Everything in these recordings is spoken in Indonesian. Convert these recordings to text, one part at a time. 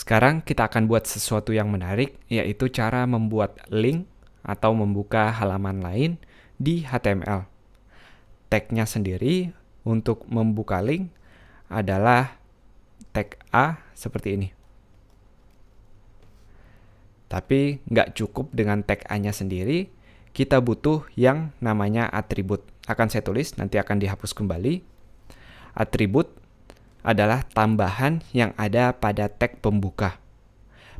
Sekarang kita akan buat sesuatu yang menarik, yaitu cara membuat link atau membuka halaman lain di HTML. Tagnya sendiri untuk membuka link adalah tag A seperti ini. Tapi nggak cukup dengan tag A-nya sendiri, kita butuh yang namanya atribut. Akan saya tulis, nanti akan dihapus kembali. Atribut adalah tambahan yang ada pada tag pembuka.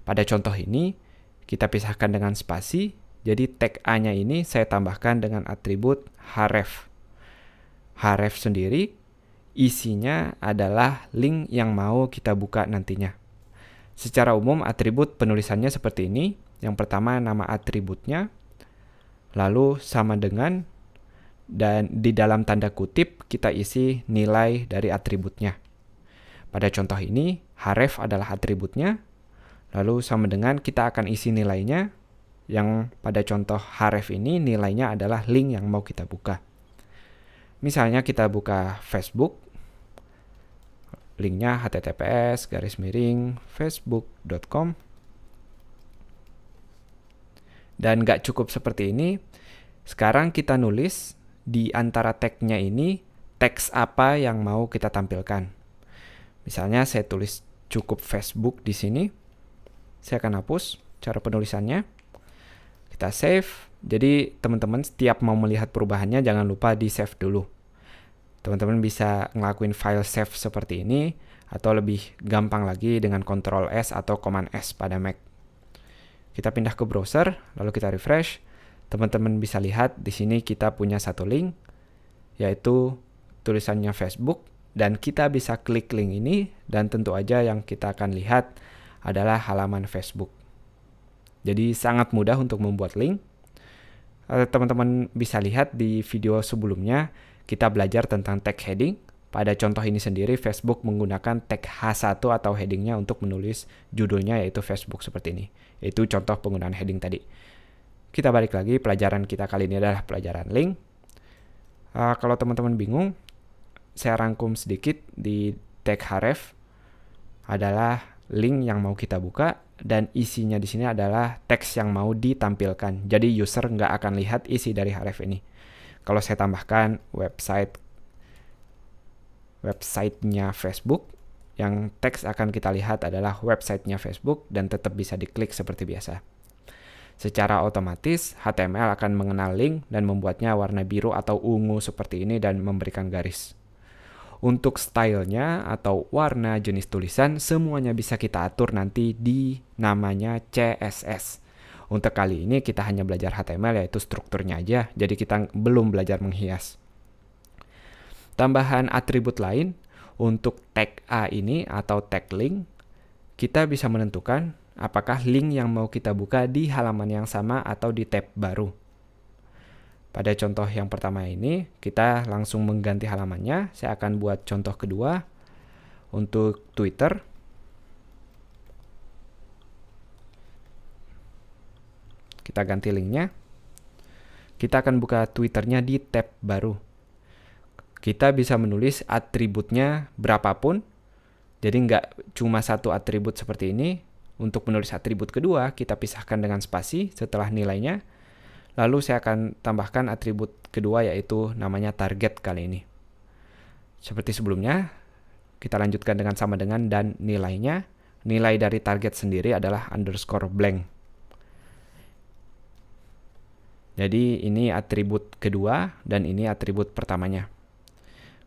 Pada contoh ini, kita pisahkan dengan spasi, jadi tag A-nya ini saya tambahkan dengan atribut href. href sendiri isinya adalah link yang mau kita buka nantinya. Secara umum atribut penulisannya seperti ini. Yang pertama nama atributnya, lalu sama dengan dan di dalam tanda kutip kita isi nilai dari atributnya. Pada contoh ini, href adalah atributnya, lalu sama dengan kita akan isi nilainya, yang pada contoh href ini nilainya adalah link yang mau kita buka. Misalnya kita buka Facebook, linknya https garis miring facebook.com dan nggak cukup seperti ini sekarang kita nulis di antara tagnya ini teks apa yang mau kita tampilkan Misalnya saya tulis cukup Facebook di sini. Saya akan hapus cara penulisannya. Kita save. Jadi teman-teman setiap mau melihat perubahannya jangan lupa di save dulu. Teman-teman bisa ngelakuin file save seperti ini atau lebih gampang lagi dengan Ctrl S atau Command S pada Mac. Kita pindah ke browser, lalu kita refresh. Teman-teman bisa lihat di sini kita punya satu link yaitu tulisannya Facebook dan kita bisa klik link ini dan tentu aja yang kita akan lihat adalah halaman Facebook. Jadi sangat mudah untuk membuat link. Eh, teman-teman bisa lihat di video sebelumnya kita belajar tentang tag heading. Pada contoh ini sendiri Facebook menggunakan tag H1 atau headingnya untuk menulis judulnya yaitu Facebook seperti ini. Itu contoh penggunaan heading tadi. Kita balik lagi, pelajaran kita kali ini adalah pelajaran link. Uh, kalau teman-teman bingung, saya rangkum sedikit di tag href adalah link yang mau kita buka dan isinya di sini adalah teks yang mau ditampilkan. Jadi user nggak akan lihat isi dari href ini. Kalau saya tambahkan website websitenya Facebook, yang teks akan kita lihat adalah websitenya Facebook dan tetap bisa diklik seperti biasa. Secara otomatis, HTML akan mengenal link dan membuatnya warna biru atau ungu seperti ini dan memberikan garis. Untuk stylenya atau warna jenis tulisan semuanya bisa kita atur nanti di namanya CSS. Untuk kali ini kita hanya belajar HTML yaitu strukturnya aja, jadi kita belum belajar menghias. Tambahan atribut lain untuk tag A ini atau tag link, kita bisa menentukan apakah link yang mau kita buka di halaman yang sama atau di tab baru. Pada contoh yang pertama ini, kita langsung mengganti halamannya. Saya akan buat contoh kedua untuk Twitter. Kita ganti linknya. Kita akan buka Twitternya di tab baru. Kita bisa menulis atributnya berapapun. Jadi nggak cuma satu atribut seperti ini. Untuk menulis atribut kedua, kita pisahkan dengan spasi setelah nilainya Lalu saya akan tambahkan atribut kedua yaitu namanya target kali ini. Seperti sebelumnya, kita lanjutkan dengan sama dengan dan nilainya. Nilai dari target sendiri adalah underscore blank. Jadi ini atribut kedua dan ini atribut pertamanya.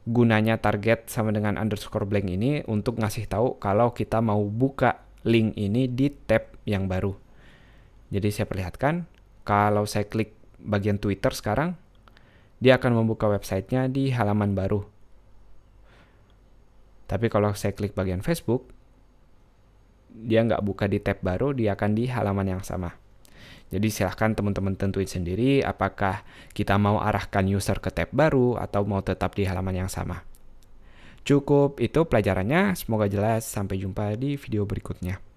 Gunanya target sama dengan underscore blank ini untuk ngasih tahu kalau kita mau buka link ini di tab yang baru. Jadi saya perlihatkan kalau saya klik bagian Twitter sekarang, dia akan membuka websitenya di halaman baru. Tapi kalau saya klik bagian Facebook, dia nggak buka di tab baru, dia akan di halaman yang sama. Jadi silahkan teman-teman tentuin sendiri apakah kita mau arahkan user ke tab baru atau mau tetap di halaman yang sama. Cukup itu pelajarannya, semoga jelas. Sampai jumpa di video berikutnya.